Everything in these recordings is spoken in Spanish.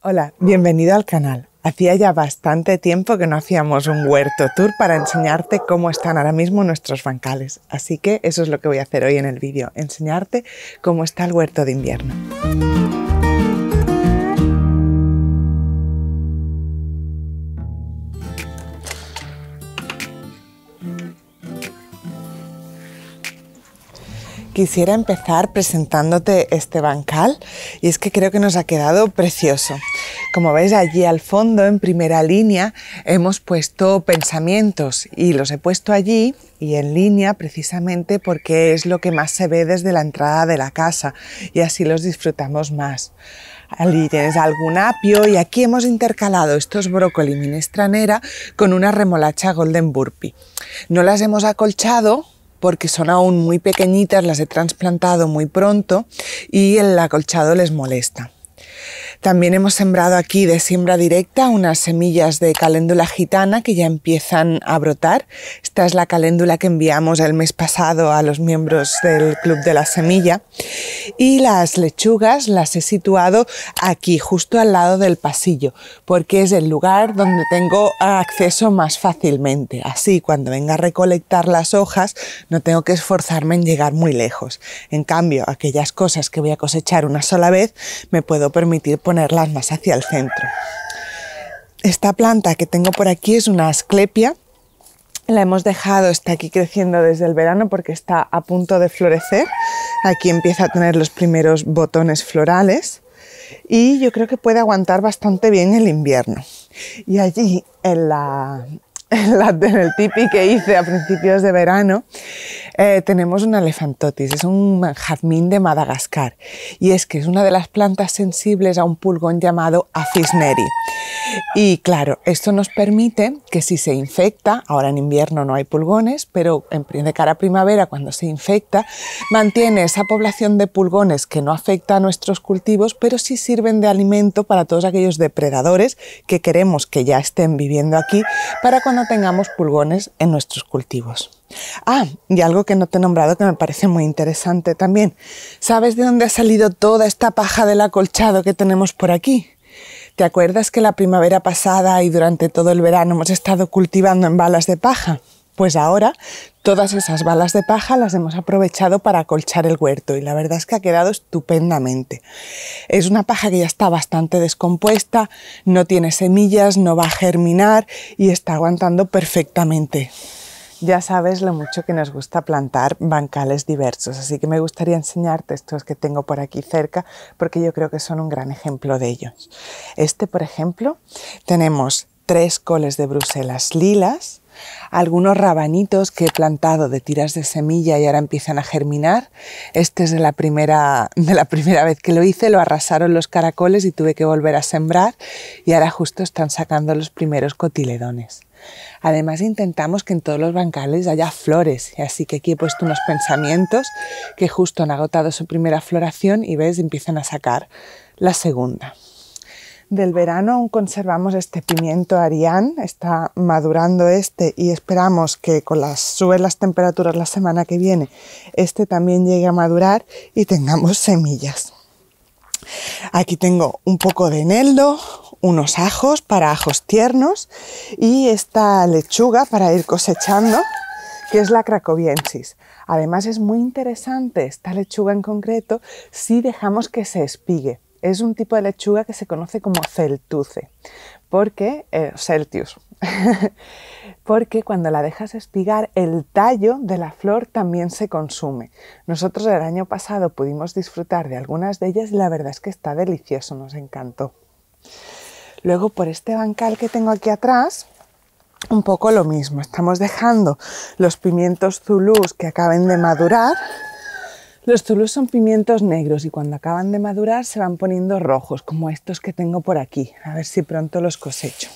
Hola, bienvenido al canal. Hacía ya bastante tiempo que no hacíamos un huerto tour para enseñarte cómo están ahora mismo nuestros bancales, así que eso es lo que voy a hacer hoy en el vídeo, enseñarte cómo está el huerto de invierno. quisiera empezar presentándote este bancal y es que creo que nos ha quedado precioso. Como veis allí al fondo, en primera línea, hemos puesto pensamientos y los he puesto allí y en línea precisamente porque es lo que más se ve desde la entrada de la casa y así los disfrutamos más. Allí tienes algún apio y aquí hemos intercalado estos brócoli minestranera con una remolacha golden burpee. No las hemos acolchado porque son aún muy pequeñitas, las he trasplantado muy pronto y el acolchado les molesta. También hemos sembrado aquí de siembra directa unas semillas de caléndula gitana que ya empiezan a brotar. Esta es la caléndula que enviamos el mes pasado a los miembros del Club de la Semilla. Y las lechugas las he situado aquí, justo al lado del pasillo, porque es el lugar donde tengo acceso más fácilmente. Así, cuando venga a recolectar las hojas, no tengo que esforzarme en llegar muy lejos. En cambio, aquellas cosas que voy a cosechar una sola vez, me puedo permitir permitir ponerlas más hacia el centro. Esta planta que tengo por aquí es una asclepia. La hemos dejado, está aquí creciendo desde el verano porque está a punto de florecer. Aquí empieza a tener los primeros botones florales y yo creo que puede aguantar bastante bien el invierno. Y allí en la, en, en el tipi que hice a principios de verano, eh, tenemos una elefantotis, es un jazmín de Madagascar y es que es una de las plantas sensibles a un pulgón llamado afisneri. Y claro, esto nos permite que si se infecta, ahora en invierno no hay pulgones, pero de cara a primavera cuando se infecta, mantiene esa población de pulgones que no afecta a nuestros cultivos, pero sí sirven de alimento para todos aquellos depredadores que queremos que ya estén viviendo aquí para cuando tengamos pulgones en nuestros cultivos. Ah, y algo que no te he nombrado que me parece muy interesante también. ¿Sabes de dónde ha salido toda esta paja del acolchado que tenemos por aquí? ¿Te acuerdas que la primavera pasada y durante todo el verano hemos estado cultivando en balas de paja? Pues ahora todas esas balas de paja las hemos aprovechado para acolchar el huerto y la verdad es que ha quedado estupendamente. Es una paja que ya está bastante descompuesta, no tiene semillas, no va a germinar y está aguantando perfectamente. Ya sabes lo mucho que nos gusta plantar bancales diversos, así que me gustaría enseñarte estos que tengo por aquí cerca porque yo creo que son un gran ejemplo de ellos. Este, por ejemplo, tenemos tres coles de Bruselas lilas, algunos rabanitos que he plantado de tiras de semilla y ahora empiezan a germinar. Este es de la primera, de la primera vez que lo hice, lo arrasaron los caracoles y tuve que volver a sembrar y ahora justo están sacando los primeros cotiledones. Además intentamos que en todos los bancales haya flores, así que aquí he puesto unos pensamientos que justo han agotado su primera floración y ves empiezan a sacar la segunda del verano aún conservamos este pimiento arián, está madurando este y esperamos que con las suben las temperaturas la semana que viene, este también llegue a madurar y tengamos semillas. Aquí tengo un poco de eneldo, unos ajos para ajos tiernos y esta lechuga para ir cosechando, que es la cracoviensis. Además es muy interesante esta lechuga en concreto si dejamos que se espigue es un tipo de lechuga que se conoce como celtuce, porque, eh, celtius, porque cuando la dejas espigar, el tallo de la flor también se consume. Nosotros el año pasado pudimos disfrutar de algunas de ellas y la verdad es que está delicioso, nos encantó. Luego por este bancal que tengo aquí atrás, un poco lo mismo, estamos dejando los pimientos zulus que acaben de madurar los zulus son pimientos negros y cuando acaban de madurar se van poniendo rojos, como estos que tengo por aquí. A ver si pronto los cosecho.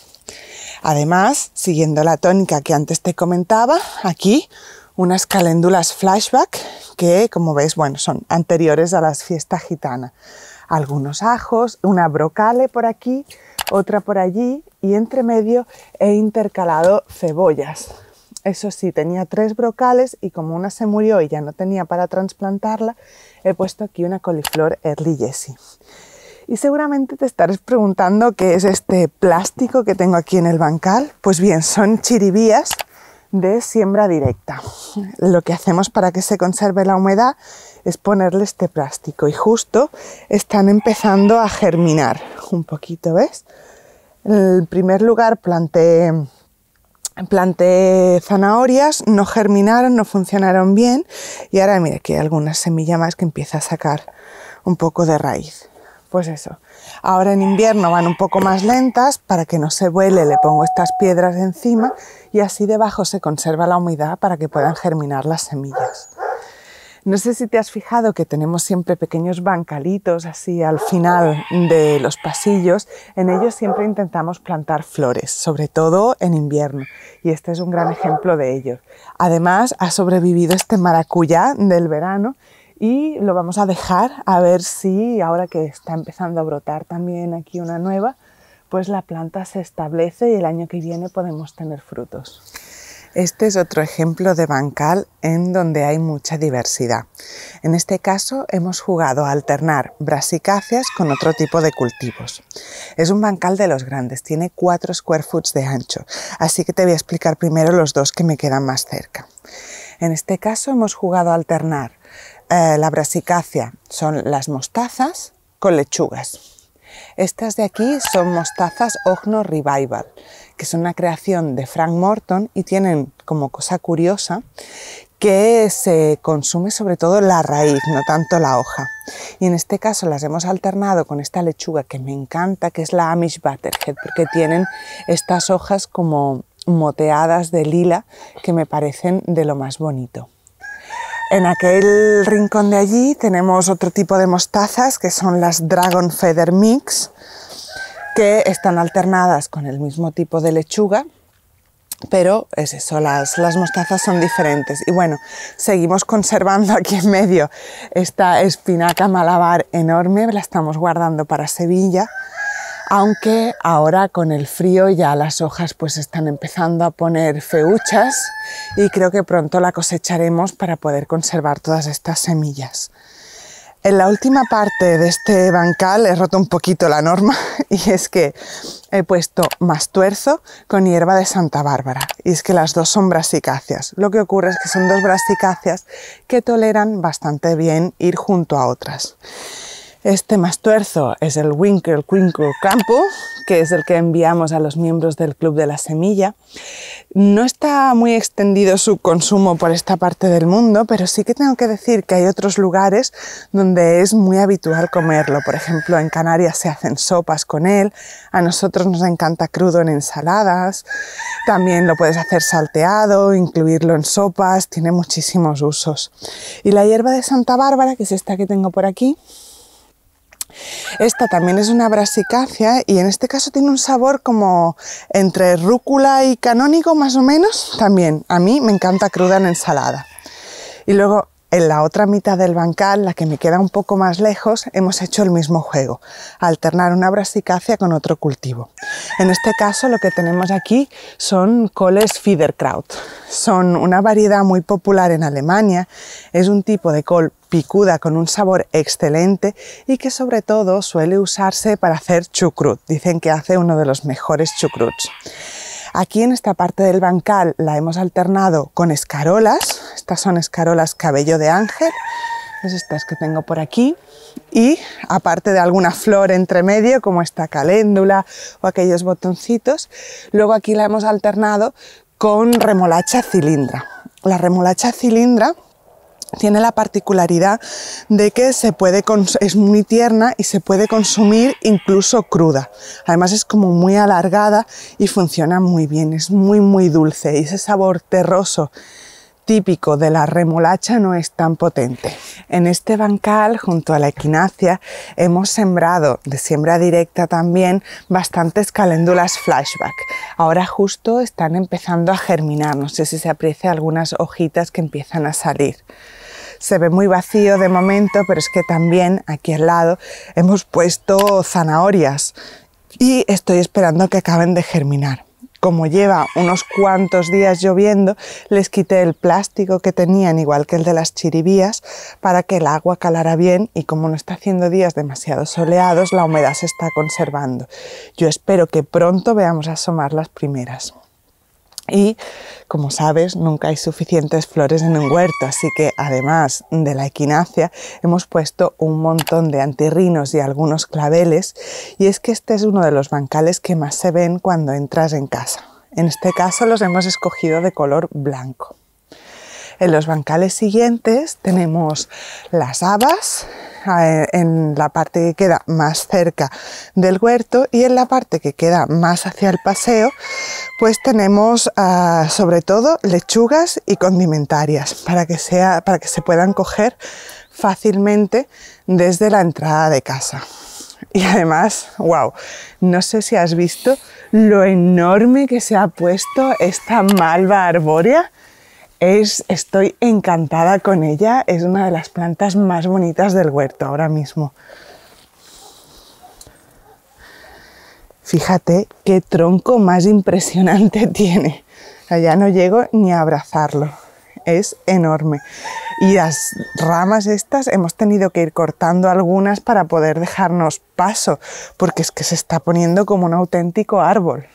Además, siguiendo la tónica que antes te comentaba, aquí unas caléndulas flashback que, como veis, bueno, son anteriores a las fiestas gitana. Algunos ajos, una brocale por aquí, otra por allí y entre medio he intercalado cebollas. Eso sí, tenía tres brocales y como una se murió y ya no tenía para trasplantarla, he puesto aquí una coliflor Early Jessie. Y seguramente te estarás preguntando qué es este plástico que tengo aquí en el bancal. Pues bien, son chiribías de siembra directa. Lo que hacemos para que se conserve la humedad es ponerle este plástico y justo están empezando a germinar un poquito, ¿ves? En primer lugar planté planté zanahorias, no germinaron, no funcionaron bien y ahora mire, que hay alguna semilla más que empieza a sacar un poco de raíz. Pues eso. Ahora en invierno van un poco más lentas para que no se vuele, le pongo estas piedras encima y así debajo se conserva la humedad para que puedan germinar las semillas. No sé si te has fijado que tenemos siempre pequeños bancalitos así al final de los pasillos. En ellos siempre intentamos plantar flores, sobre todo en invierno. Y este es un gran ejemplo de ello. Además, ha sobrevivido este maracuyá del verano y lo vamos a dejar a ver si ahora que está empezando a brotar también aquí una nueva, pues la planta se establece y el año que viene podemos tener frutos. Este es otro ejemplo de bancal en donde hay mucha diversidad. En este caso hemos jugado a alternar brasicáceas con otro tipo de cultivos. Es un bancal de los grandes, tiene 4 square foot de ancho, así que te voy a explicar primero los dos que me quedan más cerca. En este caso hemos jugado a alternar eh, la brasicácea, son las mostazas, con lechugas. Estas de aquí son mostazas Ogno Revival, que son una creación de Frank Morton y tienen como cosa curiosa que se consume sobre todo la raíz, no tanto la hoja. Y en este caso las hemos alternado con esta lechuga que me encanta, que es la Amish Butterhead, porque tienen estas hojas como moteadas de lila que me parecen de lo más bonito. En aquel rincón de allí tenemos otro tipo de mostazas que son las Dragon Feather Mix, que están alternadas con el mismo tipo de lechuga, pero es eso, las, mostazas son diferentes. Y bueno, seguimos conservando aquí en medio esta espinaca malabar enorme, la estamos guardando para Sevilla aunque ahora con el frío ya las hojas pues están empezando a poner feuchas y creo que pronto la cosecharemos para poder conservar todas estas semillas. En la última parte de este bancal he roto un poquito la norma y es que he puesto más tuerzo con hierba de Santa Bárbara y es que las dos son brasicáceas. Lo que ocurre es que son dos brasicáceas que toleran bastante bien ir junto a otras. Este más tuerzo es el Winkle Quinkle Campo, que es el que enviamos a los miembros del Club de la Semilla. No está muy extendido su consumo por esta parte del mundo, pero sí que tengo que decir que hay otros lugares donde es muy habitual comerlo. Por ejemplo, en Canarias se hacen sopas con él, a nosotros nos encanta crudo en ensaladas, también lo puedes hacer salteado, incluirlo en sopas, tiene muchísimos usos. Y la hierba de Santa Bárbara, que es esta que tengo por aquí, esta también es una brasicacia y en este caso tiene un sabor como entre rúcula y canónigo más o menos. También a mí me encanta cruda en ensalada. Y luego en la otra mitad del bancal, la que me queda un poco más lejos, hemos hecho el mismo juego, alternar una brasicacia con otro cultivo. En este caso lo que tenemos aquí son coles Fiederkraut. Son una variedad muy popular en Alemania, es un tipo de col picuda con un sabor excelente y que sobre todo suele usarse para hacer chucrut. Dicen que hace uno de los mejores chucruts. Aquí en esta parte del bancal la hemos alternado con escarolas. Estas son escarolas cabello de ángel, es estas que tengo por aquí. Y aparte de alguna flor entre medio, como esta caléndula o aquellos botoncitos, luego aquí la hemos alternado con remolacha cilindra. La remolacha cilindra tiene la particularidad de que se puede es muy tierna y se puede consumir incluso cruda. Además es como muy alargada y funciona muy bien, es muy muy dulce y ese sabor terroso típico de la remolacha no es tan potente. En este bancal, junto a la equinacia, hemos sembrado de siembra directa también bastantes caléndulas flashback. Ahora justo están empezando a germinar, no sé si se aprecia algunas hojitas que empiezan a salir se ve muy vacío de momento, pero es que también aquí al lado hemos puesto zanahorias y estoy esperando que acaben de germinar. Como lleva unos cuantos días lloviendo, les quité el plástico que tenían, igual que el de las chiribías, para que el agua calara bien y como no está haciendo días demasiado soleados, la humedad se está conservando. Yo espero que pronto veamos asomar las primeras y como sabes nunca hay suficientes flores en un huerto, así que además de la equinacia hemos puesto un montón de antirrinos y algunos claveles y es que este es uno de los bancales que más se ven cuando entras en casa. En este caso los hemos escogido de color blanco. En los bancales siguientes tenemos las habas eh, en la parte que queda más cerca del huerto y en la parte que queda más hacia el paseo, pues tenemos ah, sobre todo lechugas y condimentarias para que, sea, para que se puedan coger fácilmente desde la entrada de casa. Y además, wow, no sé si has visto lo enorme que se ha puesto esta malva arbórea estoy encantada con ella, es una de las plantas más bonitas del huerto ahora mismo. Fíjate qué tronco más impresionante tiene. Allá no llego ni a abrazarlo. Es enorme. Y las ramas estas hemos tenido que ir cortando algunas para poder dejarnos paso, porque es que se está poniendo como un auténtico árbol.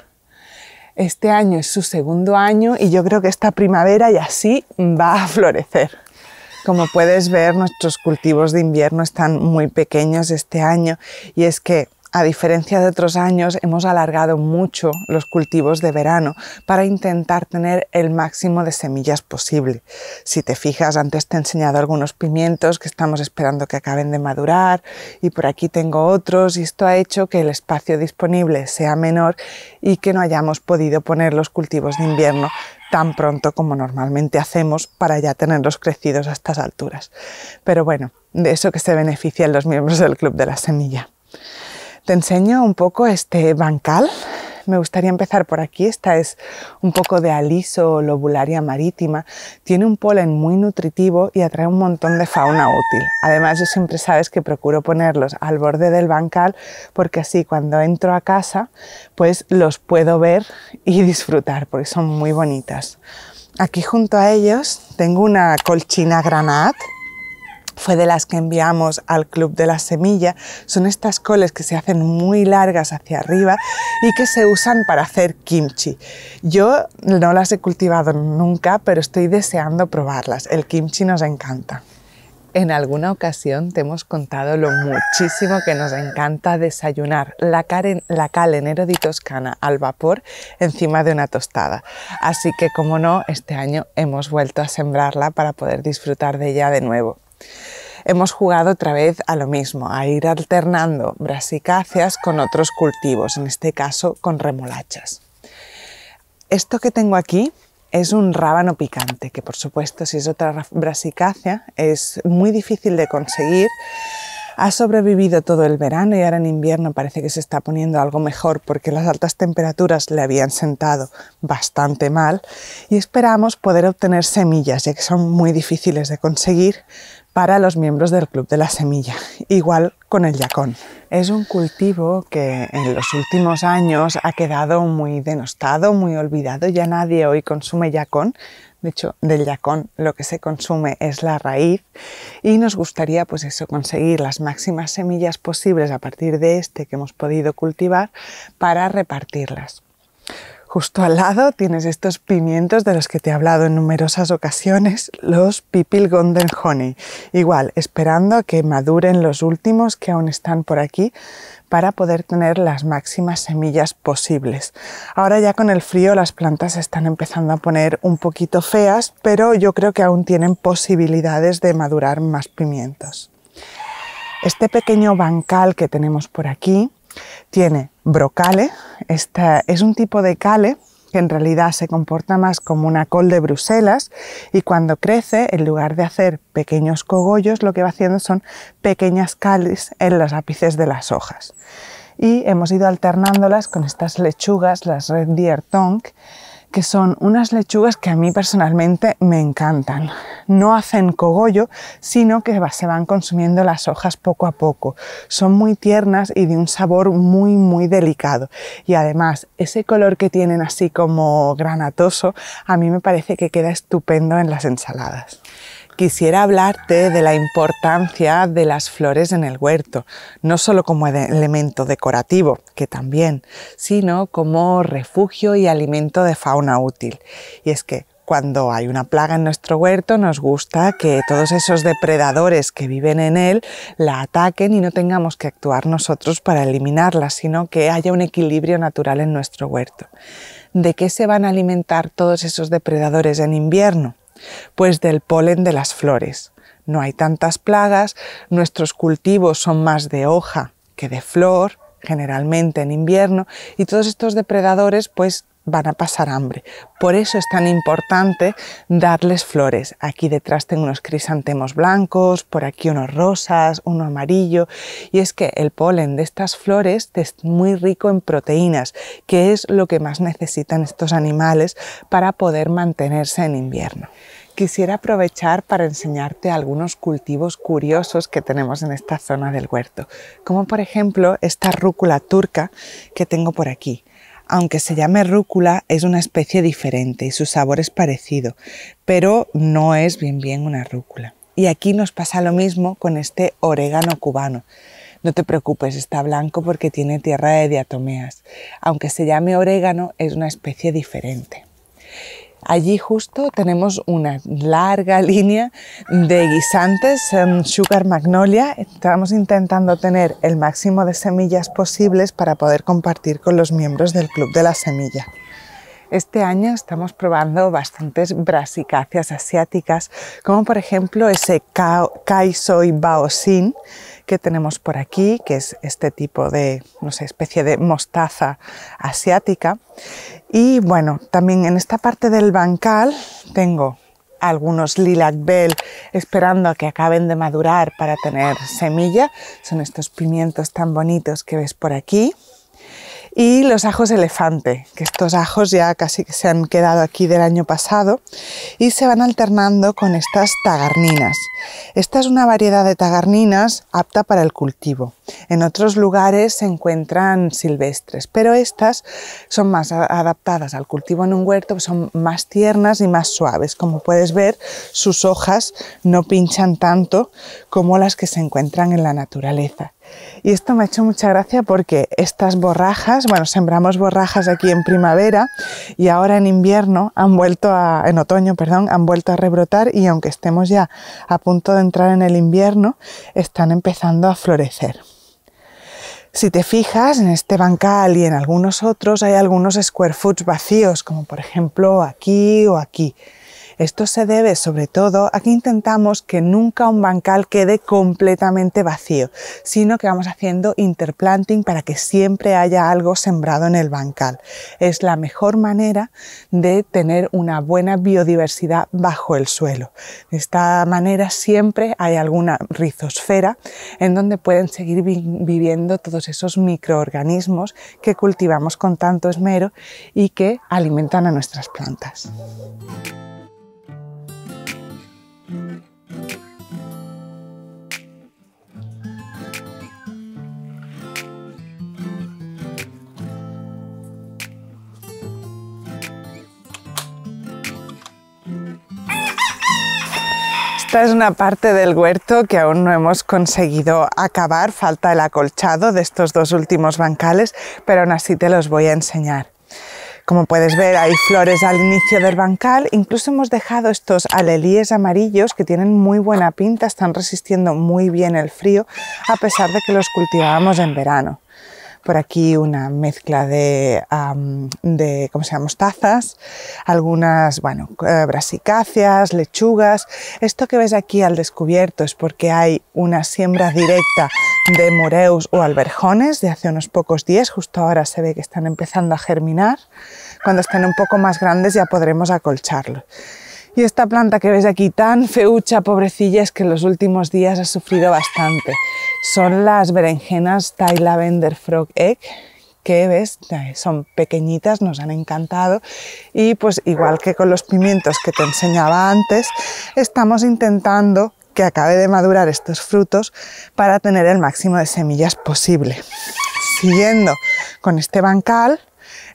Este año es su segundo año y yo creo que esta primavera y así va a florecer. Como puedes ver, nuestros cultivos de invierno están muy pequeños este año y es que a diferencia de otros años, hemos alargado mucho los cultivos de verano para intentar tener el máximo de semillas posible. Si te fijas, antes te he enseñado algunos pimientos que estamos esperando que acaben de madurar y por aquí tengo otros y esto ha hecho que el espacio disponible sea menor y que no hayamos podido poner los cultivos de invierno tan pronto como normalmente hacemos para ya tenerlos crecidos a estas alturas. Pero bueno, de eso que se benefician los miembros del Club de la Semilla. Te enseño un poco este bancal. Me gustaría empezar por aquí. Esta es un poco de aliso lobularia marítima. Tiene un polen muy nutritivo y atrae un montón de fauna útil. Además, yo siempre sabes que procuro ponerlos al borde del bancal porque así cuando entro a casa, pues los puedo ver y disfrutar porque son muy bonitas. Aquí junto a ellos tengo una colchina granat fue de las que enviamos al Club de la Semilla. Son estas coles que se hacen muy largas hacia arriba y que se usan para hacer kimchi. Yo no las he cultivado nunca, pero estoy deseando probarlas. El kimchi nos encanta. En alguna ocasión te hemos contado lo muchísimo que nos encanta desayunar la, la cal en Toscana al vapor encima de una tostada. Así que, como no, este año hemos vuelto a sembrarla para poder disfrutar de ella de nuevo. Hemos jugado otra vez a lo mismo, a ir alternando brasicáceas con otros cultivos, en este caso con remolachas. Esto que tengo aquí es un rábano picante, que por supuesto si es otra brasicácea es muy difícil de conseguir. Ha sobrevivido todo el verano y ahora en invierno parece que se está poniendo algo mejor porque las altas temperaturas le habían sentado bastante mal y esperamos poder obtener semillas ya que son muy difíciles de conseguir para los miembros del Club de la Semilla, igual con el yacón. Es un cultivo que en los últimos años ha quedado muy denostado, muy olvidado, ya nadie hoy consume yacón, de hecho del yacón lo que se consume es la raíz y nos gustaría pues eso conseguir las máximas semillas posibles a partir de este que hemos podido cultivar para repartirlas. Justo al lado tienes estos pimientos de los que te he hablado en numerosas ocasiones, los Pipil Golden Honey. Igual, esperando a que maduren los últimos que aún están por aquí para poder tener las máximas semillas posibles. Ahora ya con el frío las plantas están empezando a poner un poquito feas, pero yo creo que aún tienen posibilidades de madurar más pimientos. Este pequeño bancal que tenemos por aquí tiene brocale. es un tipo de cale que en realidad se comporta más como una col de Bruselas y cuando crece, en lugar de hacer pequeños cogollos, lo que va haciendo son pequeñas calis en los ápices de las hojas. Y hemos ido alternándolas con estas lechugas, las Red Deer Tongue, que son unas lechugas que a mí personalmente me encantan. No hacen cogollo, sino que se van consumiendo las hojas poco a poco. Son muy tiernas y de un sabor muy, muy delicado. Y además, ese color que tienen así como granatoso, a mí me parece que queda estupendo en las ensaladas quisiera hablarte de la importancia de las flores en el huerto, no solo como elemento decorativo, que también, sino como refugio y alimento de fauna útil. Y es que cuando hay una plaga en nuestro huerto, nos gusta que todos esos depredadores que viven en él la ataquen y no tengamos que actuar nosotros para eliminarla, sino que haya un equilibrio natural en nuestro huerto. ¿De qué se van a alimentar todos esos depredadores en invierno? Pues del polen de las flores. No hay tantas plagas, nuestros cultivos son más de hoja que de flor, generalmente en invierno, y todos estos depredadores pues van a pasar hambre. Por eso es tan importante darles flores. Aquí detrás tengo unos crisantemos blancos, por aquí unos rosas, uno amarillo. Y es que el polen de estas flores es muy rico en proteínas, que es lo que más necesitan estos animales para poder mantenerse en invierno quisiera aprovechar para enseñarte algunos cultivos curiosos que tenemos en esta zona del huerto, como por ejemplo esta rúcula turca que tengo por aquí. Aunque se llame rúcula, es una especie diferente y su sabor es parecido, pero no es bien bien una rúcula. Y aquí nos pasa lo mismo con este orégano cubano. No te preocupes, está blanco porque tiene tierra de diatomeas. Aunque se llame orégano, es una especie diferente. Allí justo tenemos una larga línea de guisantes em, Sugar Magnolia. Estamos intentando tener el máximo de semillas posibles para poder compartir con los miembros del Club de la Semilla. Este año estamos probando bastantes brasicacias asiáticas, como por ejemplo ese Kaisoi Baosin que tenemos por aquí, que es este tipo de, no sé, especie de mostaza asiática. Y bueno, también en esta parte del bancal tengo algunos lilac bell esperando a que acaben de madurar para tener semilla. Son estos pimientos tan bonitos que ves por aquí y los ajos elefante, que estos ajos ya casi que se han quedado aquí del año pasado y se van alternando con estas tagarninas. Esta es una variedad de tagarninas apta para el cultivo. En otros lugares se encuentran silvestres, pero estas son más adaptadas al cultivo en un huerto, pues son más tiernas y más suaves. Como puedes ver, sus hojas no pinchan tanto como las que se encuentran en la naturaleza. Y esto me ha hecho mucha gracia porque estas borrajas, bueno, sembramos borrajas aquí en primavera y ahora en invierno han vuelto a, en otoño, perdón, han vuelto a rebrotar y aunque estemos ya a punto de entrar en el invierno, están empezando a florecer. Si te fijas en este bancal y en algunos otros hay algunos square foots vacíos, como por ejemplo aquí o aquí. Esto se debe sobre todo a que intentamos que nunca un bancal quede completamente vacío, sino que vamos haciendo interplanting para que siempre haya algo sembrado en el bancal. Es la mejor manera de tener una buena biodiversidad bajo el suelo. De esta manera siempre hay alguna rizosfera en donde pueden seguir viviendo todos esos microorganismos que cultivamos con tanto esmero y que alimentan a nuestras plantas. Esta es una parte del huerto que aún no hemos conseguido acabar, falta el acolchado de estos dos últimos bancales, pero aún así te los voy a enseñar. Como puedes ver, hay flores al inicio del bancal. Incluso hemos dejado estos alelíes amarillos que tienen muy buena pinta, están resistiendo muy bien el frío, a pesar de que los cultivábamos en verano por aquí una mezcla de, de ¿cómo se tazas, algunas, bueno, eh, brasicáceas, lechugas. Esto que ves aquí al descubierto es porque hay una siembra directa de moreus o alberjones de hace unos pocos días, justo ahora se ve que están empezando a germinar. Cuando estén un poco más grandes ya podremos acolcharlos. Y esta planta que ves aquí tan feucha, pobrecilla, es que en los últimos días ha sufrido bastante. Son las berenjenas Thai Lavender Frog Egg, que ves, eh, son pequeñitas, nos han encantado. Y pues igual que con los pimientos que te enseñaba antes, estamos intentando que acabe de madurar estos frutos para tener el máximo de semillas posible. Siguiendo con este bancal,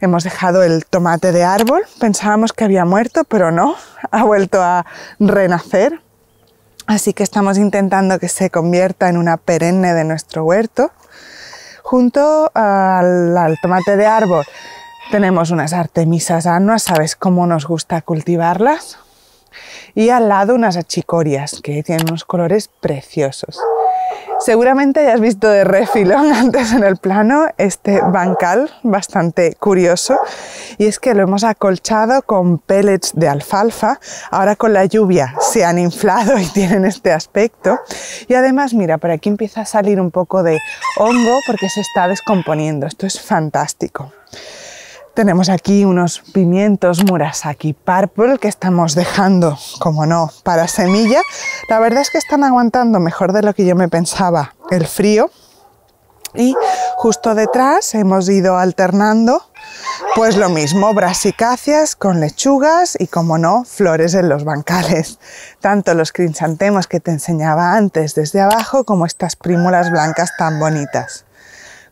Hemos dejado el tomate de árbol, pensábamos que había muerto, pero no, ha vuelto a renacer. Así que estamos intentando que se convierta en una perenne de nuestro huerto. Junto al, tomate de árbol tenemos unas artemisas anuas, sabes cómo nos gusta cultivarlas. Y al lado unas achicorias que tienen unos colores preciosos. Seguramente ya has visto de refilón antes en el plano este bancal bastante curioso y es que lo hemos acolchado con pellets de alfalfa. Ahora con la lluvia se han inflado y tienen este aspecto. Y además, mira, por aquí empieza a salir un poco de hongo porque se está descomponiendo. Esto es fantástico. Tenemos aquí unos pimientos Murasaki Purple que estamos dejando, como no, para semilla. La verdad es que están aguantando mejor de lo que yo me pensaba el frío. Y justo detrás hemos ido alternando, pues lo mismo, brasicacias con lechugas y, como no, flores en los bancales. Tanto los crisantemos que te enseñaba antes desde abajo como estas primulas blancas tan bonitas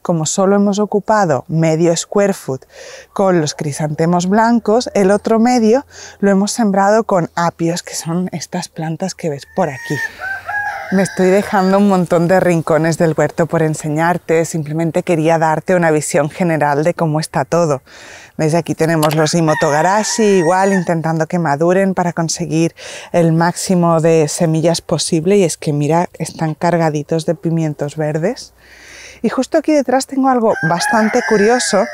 como solo hemos ocupado medio square foot con los crisantemos blancos, el otro medio lo hemos sembrado con apios, que son estas plantas que ves por aquí. Me estoy dejando un montón de rincones del huerto por enseñarte, simplemente quería darte una visión general de cómo está todo. Desde Aquí tenemos los Imotogarashi, igual intentando que maduren para conseguir el máximo de semillas posible. Y es que mira, están cargaditos de pimientos verdes. Y justo aquí detrás tengo algo bastante curioso.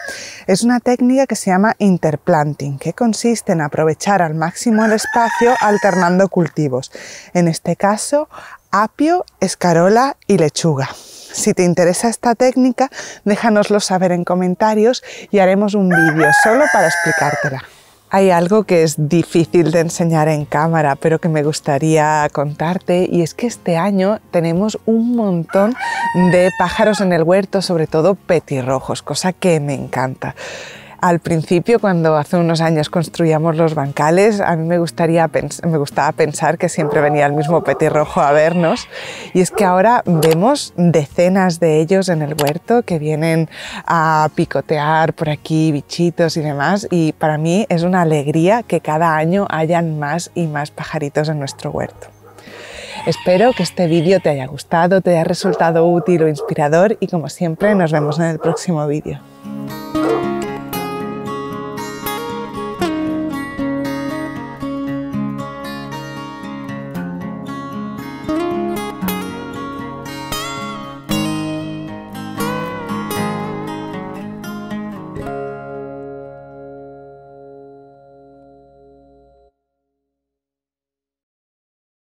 Es una técnica que se llama interplanting, que consiste en aprovechar al máximo el espacio alternando cultivos. En este caso, apio, escarola y lechuga. Si te interesa esta técnica, déjanoslo saber en comentarios y haremos un vídeo solo para explicártela. Hay algo que es difícil de enseñar en cámara, pero que me gustaría contarte, y es que este año tenemos un montón de pájaros en el huerto, sobre todo petirrojos, cosa que me encanta. Al principio, cuando hace unos años construíamos los bancales, a mí me, gustaría, me gustaba pensar que siempre venía el mismo petirrojo a vernos. Y es que ahora vemos decenas de ellos en el huerto que vienen a picotear por aquí bichitos y demás. Y para mí es una alegría que cada año hayan más y más pajaritos en nuestro huerto. Espero que este vídeo te haya gustado, te haya resultado útil o inspirador y como siempre nos vemos en el próximo vídeo.